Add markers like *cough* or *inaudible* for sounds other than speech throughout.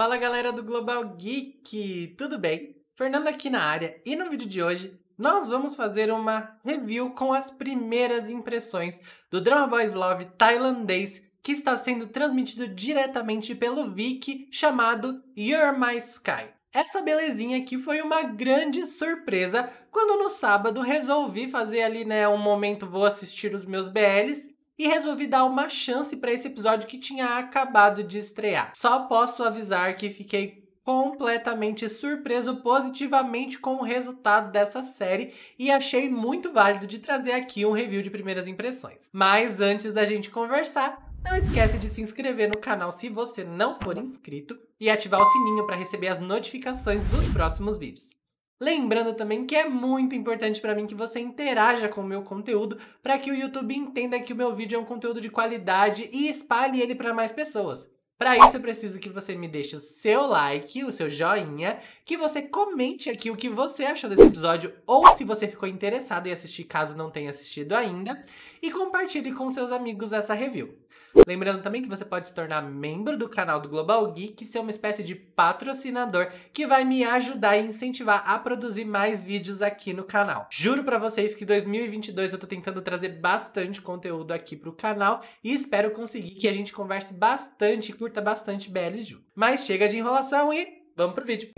Fala galera do Global Geek, tudo bem? Fernando aqui na área e no vídeo de hoje nós vamos fazer uma review com as primeiras impressões do Drama Boys Love tailandês que está sendo transmitido diretamente pelo Viki chamado You're My Sky. Essa belezinha aqui foi uma grande surpresa quando no sábado resolvi fazer ali, né, um momento vou assistir os meus BLs e resolvi dar uma chance para esse episódio que tinha acabado de estrear. Só posso avisar que fiquei completamente surpreso positivamente com o resultado dessa série e achei muito válido de trazer aqui um review de primeiras impressões. Mas antes da gente conversar, não esquece de se inscrever no canal se você não for inscrito e ativar o sininho para receber as notificações dos próximos vídeos. Lembrando também que é muito importante para mim que você interaja com o meu conteúdo para que o YouTube entenda que o meu vídeo é um conteúdo de qualidade e espalhe ele para mais pessoas. Para isso eu preciso que você me deixe o seu like, o seu joinha, que você comente aqui o que você achou desse episódio ou se você ficou interessado em assistir caso não tenha assistido ainda e compartilhe com seus amigos essa review. Lembrando também que você pode se tornar membro do canal do Global Geek e ser uma espécie de patrocinador que vai me ajudar e incentivar a produzir mais vídeos aqui no canal. Juro para vocês que 2022 eu tô tentando trazer bastante conteúdo aqui pro canal e espero conseguir que a gente converse bastante e curta bastante BLJ. Mas chega de enrolação e vamos pro vídeo.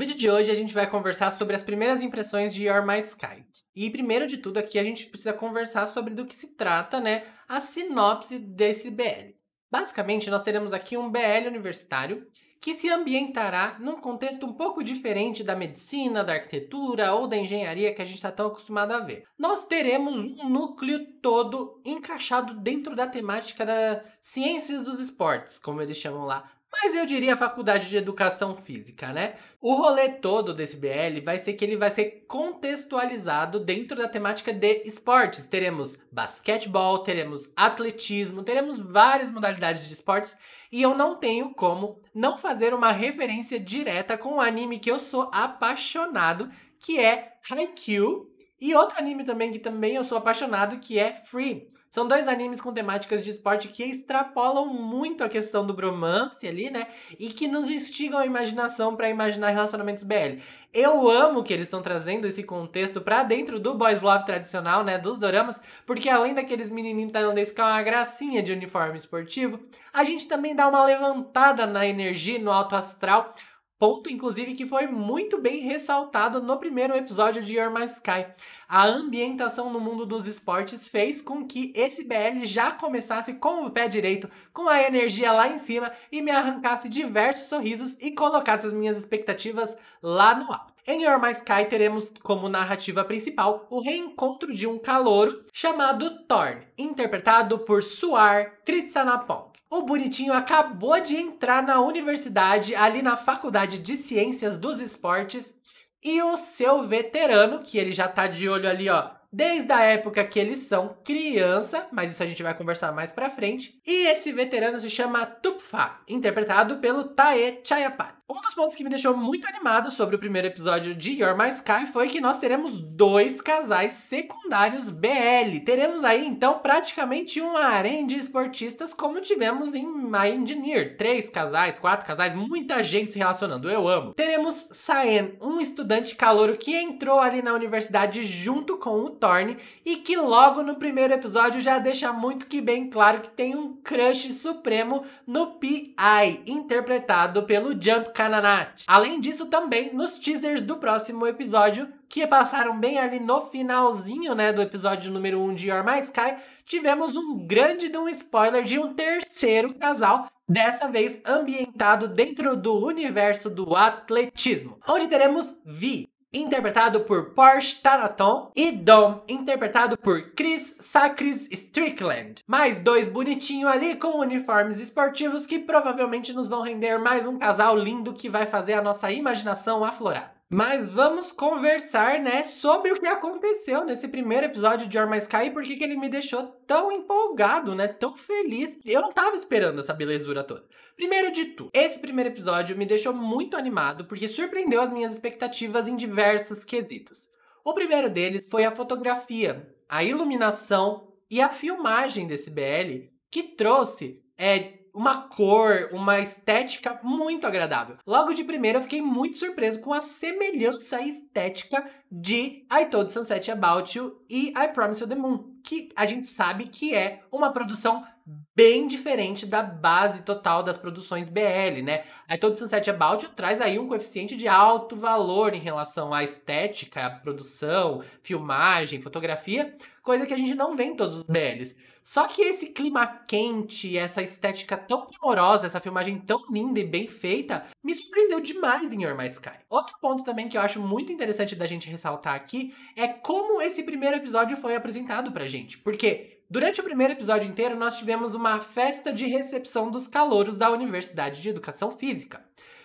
vídeo de hoje a gente vai conversar sobre as primeiras impressões de Your My Sky. E primeiro de tudo aqui a gente precisa conversar sobre do que se trata, né, a sinopse desse BL. Basicamente, nós teremos aqui um BL universitário que se ambientará num contexto um pouco diferente da medicina, da arquitetura ou da engenharia que a gente está tão acostumado a ver. Nós teremos um núcleo todo encaixado dentro da temática das ciências dos esportes, como eles chamam lá mas eu diria faculdade de educação física, né? O rolê todo desse BL vai ser que ele vai ser contextualizado dentro da temática de esportes. Teremos basquetebol, teremos atletismo, teremos várias modalidades de esportes e eu não tenho como não fazer uma referência direta com um anime que eu sou apaixonado, que é Haikyuu, e outro anime também que também eu sou apaixonado que é Free. São dois animes com temáticas de esporte que extrapolam muito a questão do bromance ali, né? E que nos instigam a imaginação para imaginar relacionamentos BL. Eu amo que eles estão trazendo esse contexto para dentro do boys love tradicional, né, dos doramas, porque além daqueles menininhos tailandeses que é uma gracinha de uniforme esportivo, a gente também dá uma levantada na energia, no alto astral, Ponto, inclusive, que foi muito bem ressaltado no primeiro episódio de Your My Sky. A ambientação no mundo dos esportes fez com que esse BL já começasse com o pé direito, com a energia lá em cima e me arrancasse diversos sorrisos e colocasse as minhas expectativas lá no ar. Em Your My Sky teremos como narrativa principal o reencontro de um calouro chamado Thorn, interpretado por Suar Kritsanapong. O Bonitinho acabou de entrar na universidade, ali na Faculdade de Ciências dos Esportes, e o seu veterano, que ele já tá de olho ali, ó, desde a época que eles são criança, mas isso a gente vai conversar mais pra frente. E esse veterano se chama Tupfa, interpretado pelo Tae Chayapati. Um dos pontos que me deixou muito animado sobre o primeiro episódio de Your My Sky foi que nós teremos dois casais secundários BL. Teremos aí, então, praticamente um harém de esportistas como tivemos em My Engineer. Três casais, quatro casais, muita gente se relacionando, eu amo. Teremos Saen, um estudante calouro que entrou ali na universidade junto com o Thorne e que logo no primeiro episódio já deixa muito que bem claro que tem um crush supremo no P.I., interpretado pelo Jump Canaanite. Além disso, também nos teasers do próximo episódio, que passaram bem ali no finalzinho, né, do episódio número 1 um de Your My Sky, tivemos um grande de um spoiler de um terceiro casal, dessa vez ambientado dentro do universo do atletismo, onde teremos Vi, interpretado por Porsche Tanaton, e Dom, interpretado por Chris Sacris Strickland. Mais dois bonitinhos ali com uniformes esportivos que provavelmente nos vão render mais um casal lindo que vai fazer a nossa imaginação aflorar. Mas vamos conversar, né, sobre o que aconteceu nesse primeiro episódio de Your My Sky e por que, que ele me deixou tão empolgado, né, tão feliz. Eu não tava esperando essa belezura toda. Primeiro de tudo, esse primeiro episódio me deixou muito animado porque surpreendeu as minhas expectativas em diversos quesitos. O primeiro deles foi a fotografia, a iluminação e a filmagem desse BL, que trouxe é, uma cor, uma estética muito agradável. Logo de primeira, eu fiquei muito surpreso com a semelhança estética de I Told Sunset About You e I Promise You The Moon que a gente sabe que é uma produção bem diferente da base total das produções BL, né? Aí todo Sunset About traz aí um coeficiente de alto valor em relação à estética, à produção, filmagem, fotografia, coisa que a gente não vê em todos os BLs. Só que esse clima quente, essa estética tão primorosa, essa filmagem tão linda e bem feita, me surpreendeu demais em Your My Sky. Outro ponto também que eu acho muito interessante da gente ressaltar aqui é como esse primeiro episódio foi apresentado pra gente, porque durante o primeiro episódio inteiro nós tivemos uma festa de recepção dos calouros da Universidade de Educação Física.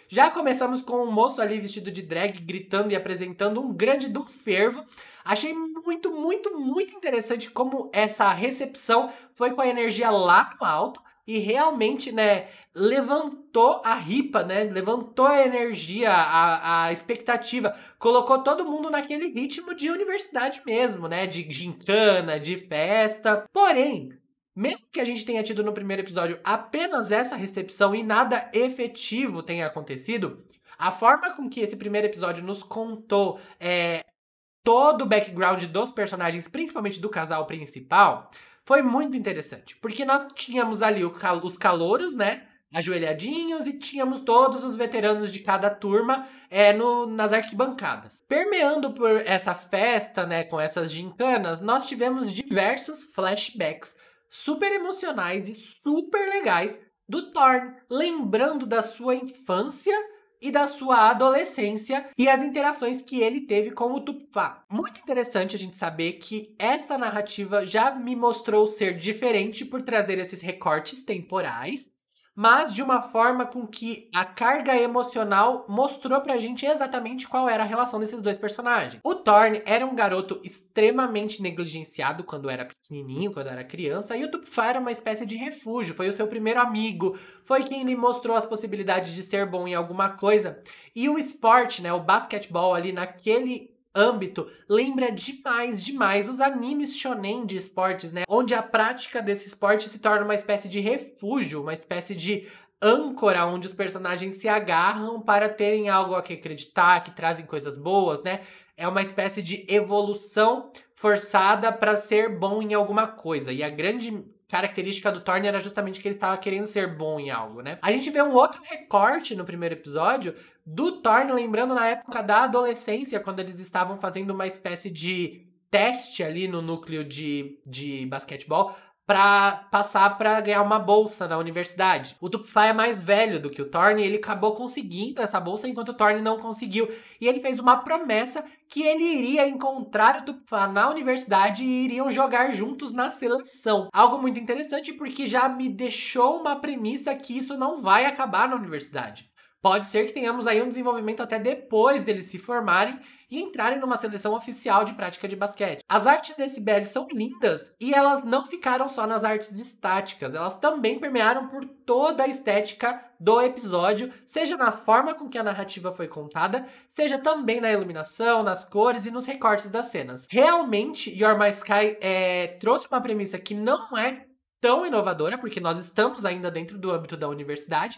Já começamos com um moço ali vestido de drag gritando e apresentando um grande do fervo. Achei muito, muito, muito interessante como essa recepção foi com a energia lá no alto e realmente, né, levantou a ripa, né, levantou a energia, a, a expectativa, colocou todo mundo naquele ritmo de universidade mesmo, né, de gincana, de festa. Porém, mesmo que a gente tenha tido no primeiro episódio apenas essa recepção e nada efetivo tenha acontecido, a forma com que esse primeiro episódio nos contou é, todo o background dos personagens, principalmente do casal principal, foi muito interessante, porque nós tínhamos ali cal os calouros, né? Ajoelhadinhos e tínhamos todos os veteranos de cada turma é, no, nas arquibancadas. Permeando por essa festa, né, com essas gincanas, nós tivemos diversos flashbacks super emocionais e super legais do Thorn, lembrando da sua infância e da sua adolescência e as interações que ele teve com o Tupá. Muito interessante a gente saber que essa narrativa já me mostrou ser diferente por trazer esses recortes temporais mas de uma forma com que a carga emocional mostrou pra gente exatamente qual era a relação desses dois personagens. O Thorne era um garoto extremamente negligenciado quando era pequenininho, quando era criança, e o Tupfá era uma espécie de refúgio, foi o seu primeiro amigo, foi quem lhe mostrou as possibilidades de ser bom em alguma coisa. E o esporte, né, o basquetebol ali naquele âmbito lembra demais, demais os animes shonen de esportes, né? Onde a prática desse esporte se torna uma espécie de refúgio, uma espécie de âncora onde os personagens se agarram para terem algo a que acreditar, que trazem coisas boas, né? É uma espécie de evolução forçada para ser bom em alguma coisa. E a grande característica do Thorne era justamente que ele estava querendo ser bom em algo, né? A gente vê um outro recorte no primeiro episódio do Thorne lembrando na época da adolescência, quando eles estavam fazendo uma espécie de teste ali no núcleo de, de basquetebol para passar para ganhar uma bolsa na universidade. O Tupfai é mais velho do que o Thorne, ele acabou conseguindo essa bolsa enquanto o Thorne não conseguiu. E ele fez uma promessa que ele iria encontrar o Tupfá na universidade e iriam jogar juntos na seleção. Algo muito interessante porque já me deixou uma premissa que isso não vai acabar na universidade. Pode ser que tenhamos aí um desenvolvimento até depois deles se formarem e entrarem numa seleção oficial de prática de basquete. As artes desse BL são lindas e elas não ficaram só nas artes estáticas, elas também permearam por toda a estética do episódio, seja na forma com que a narrativa foi contada, seja também na iluminação, nas cores e nos recortes das cenas. Realmente, Your My Sky é, trouxe uma premissa que não é tão inovadora, porque nós estamos ainda dentro do âmbito da universidade,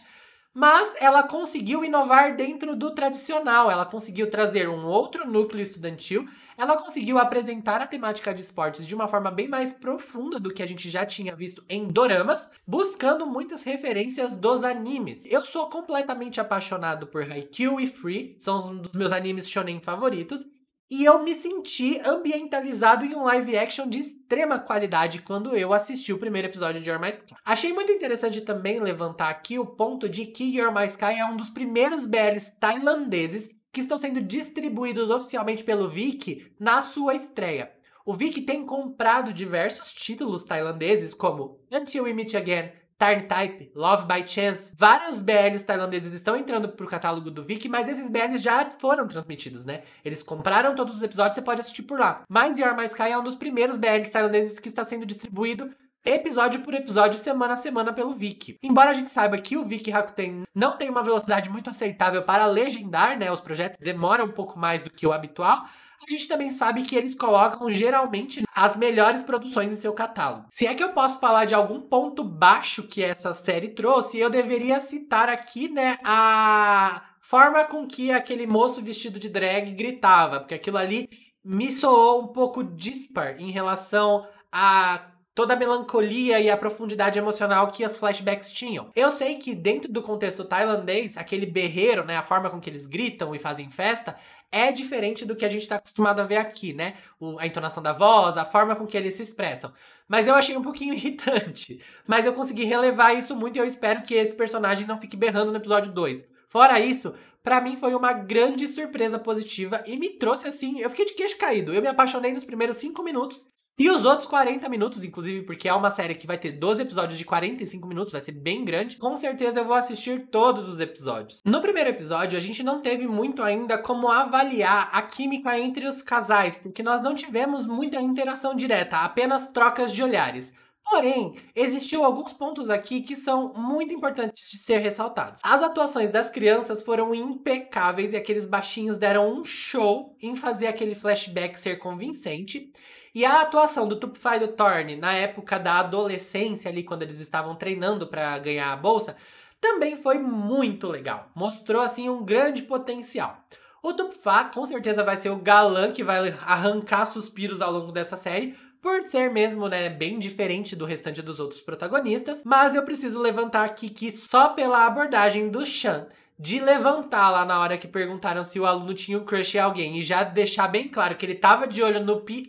mas ela conseguiu inovar dentro do tradicional, ela conseguiu trazer um outro núcleo estudantil, ela conseguiu apresentar a temática de esportes de uma forma bem mais profunda do que a gente já tinha visto em doramas, buscando muitas referências dos animes. Eu sou completamente apaixonado por Haikyuu e Free, são um dos meus animes shonen favoritos, e eu me senti ambientalizado em um live action de extrema qualidade quando eu assisti o primeiro episódio de Your My Sky. Achei muito interessante também levantar aqui o ponto de que Your My Sky é um dos primeiros BLs tailandeses que estão sendo distribuídos oficialmente pelo Viki na sua estreia. O Viki tem comprado diversos títulos tailandeses como Until We Meet Again, Tarn Type, Love by Chance. Vários BLs tailandeses estão entrando pro catálogo do Viki, mas esses BLs já foram transmitidos, né? Eles compraram todos os episódios, você pode assistir por lá. Mas Your My Sky é um dos primeiros BLs tailandeses que está sendo distribuído episódio por episódio, semana a semana pelo Viki. Embora a gente saiba que o Viki Rakuten não tem uma velocidade muito aceitável para legendar, né? Os projetos demoram um pouco mais do que o habitual. A gente também sabe que eles colocam geralmente as melhores produções em seu catálogo. Se é que eu posso falar de algum ponto baixo que essa série trouxe, eu deveria citar aqui, né, a forma com que aquele moço vestido de drag gritava, porque aquilo ali me soou um pouco dispar em relação a toda a melancolia e a profundidade emocional que os flashbacks tinham. Eu sei que dentro do contexto tailandês, aquele berreiro, né, a forma com que eles gritam e fazem festa, é diferente do que a gente está acostumado a ver aqui, né? O, a entonação da voz, a forma com que eles se expressam. Mas eu achei um pouquinho *laughs* irritante. Mas eu consegui relevar isso muito e eu espero que esse personagem não fique berrando no episódio 2. Fora isso, para mim foi uma grande surpresa positiva e me trouxe assim, eu fiquei de queixo caído. Eu me apaixonei nos primeiros cinco minutos e os outros 40 minutos, inclusive, porque é uma série que vai ter 12 episódios de 45 minutos, vai ser bem grande. Com certeza eu vou assistir todos os episódios. No primeiro episódio, a gente não teve muito ainda como avaliar a química entre os casais, porque nós não tivemos muita interação direta, apenas trocas de olhares. Porém, existiu alguns pontos aqui que são muito importantes de ser ressaltados. As atuações das crianças foram impecáveis e aqueles baixinhos deram um show em fazer aquele flashback ser convincente. E a atuação do Tupfai do Thorne na época da adolescência ali quando eles estavam treinando para ganhar a bolsa também foi muito legal. Mostrou assim um grande potencial. O Tupfá com certeza vai ser o galã que vai arrancar suspiros ao longo dessa série, por ser mesmo, né, bem diferente do restante dos outros protagonistas, mas eu preciso levantar aqui que só pela abordagem do Chan de levantar lá na hora que perguntaram se o aluno tinha um crush em alguém e já deixar bem claro que ele tava de olho no PI.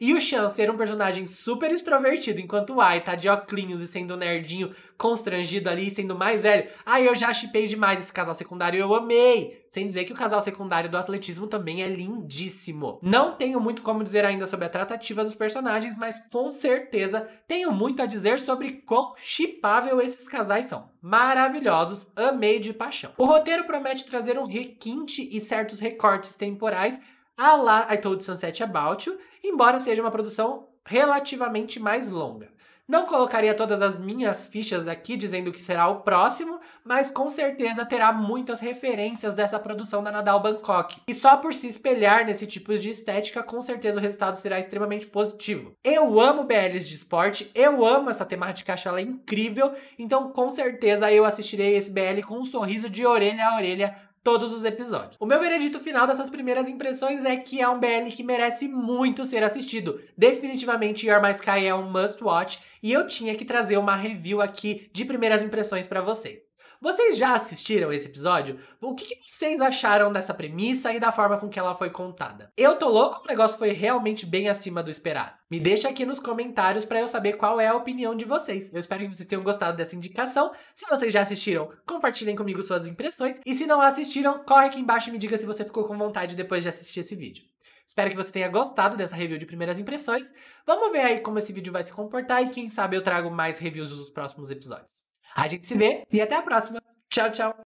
E o Chan ser um personagem super extrovertido, enquanto o Ai tá de óculos e sendo um nerdinho constrangido ali, sendo mais velho. Ai, eu já chipei demais esse casal secundário, eu amei! Sem dizer que o casal secundário do atletismo também é lindíssimo. Não tenho muito como dizer ainda sobre a tratativa dos personagens, mas com certeza tenho muito a dizer sobre quão chipável esses casais são. Maravilhosos, amei de paixão. O roteiro promete trazer um requinte e certos recortes temporais a lá I Told Sunset About You, embora seja uma produção relativamente mais longa. Não colocaria todas as minhas fichas aqui dizendo que será o próximo, mas com certeza terá muitas referências dessa produção da Nadal Bangkok. E só por se espelhar nesse tipo de estética, com certeza o resultado será extremamente positivo. Eu amo BLs de esporte, eu amo essa temática, acho ela incrível, então com certeza eu assistirei esse BL com um sorriso de orelha a orelha todos os episódios. O meu veredito final dessas primeiras impressões é que é um BL que merece muito ser assistido. Definitivamente Your My Sky é um must watch e eu tinha que trazer uma review aqui de primeiras impressões para você. Vocês já assistiram esse episódio? O que, que, vocês acharam dessa premissa e da forma com que ela foi contada? Eu tô louco, o negócio foi realmente bem acima do esperado. Me deixa aqui nos comentários para eu saber qual é a opinião de vocês. Eu espero que vocês tenham gostado dessa indicação. Se vocês já assistiram, compartilhem comigo suas impressões. E se não assistiram, corre aqui embaixo e me diga se você ficou com vontade depois de assistir esse vídeo. Espero que você tenha gostado dessa review de primeiras impressões. Vamos ver aí como esse vídeo vai se comportar e quem sabe eu trago mais reviews nos próximos episódios. A gente se vê e até a próxima. Tchau, tchau.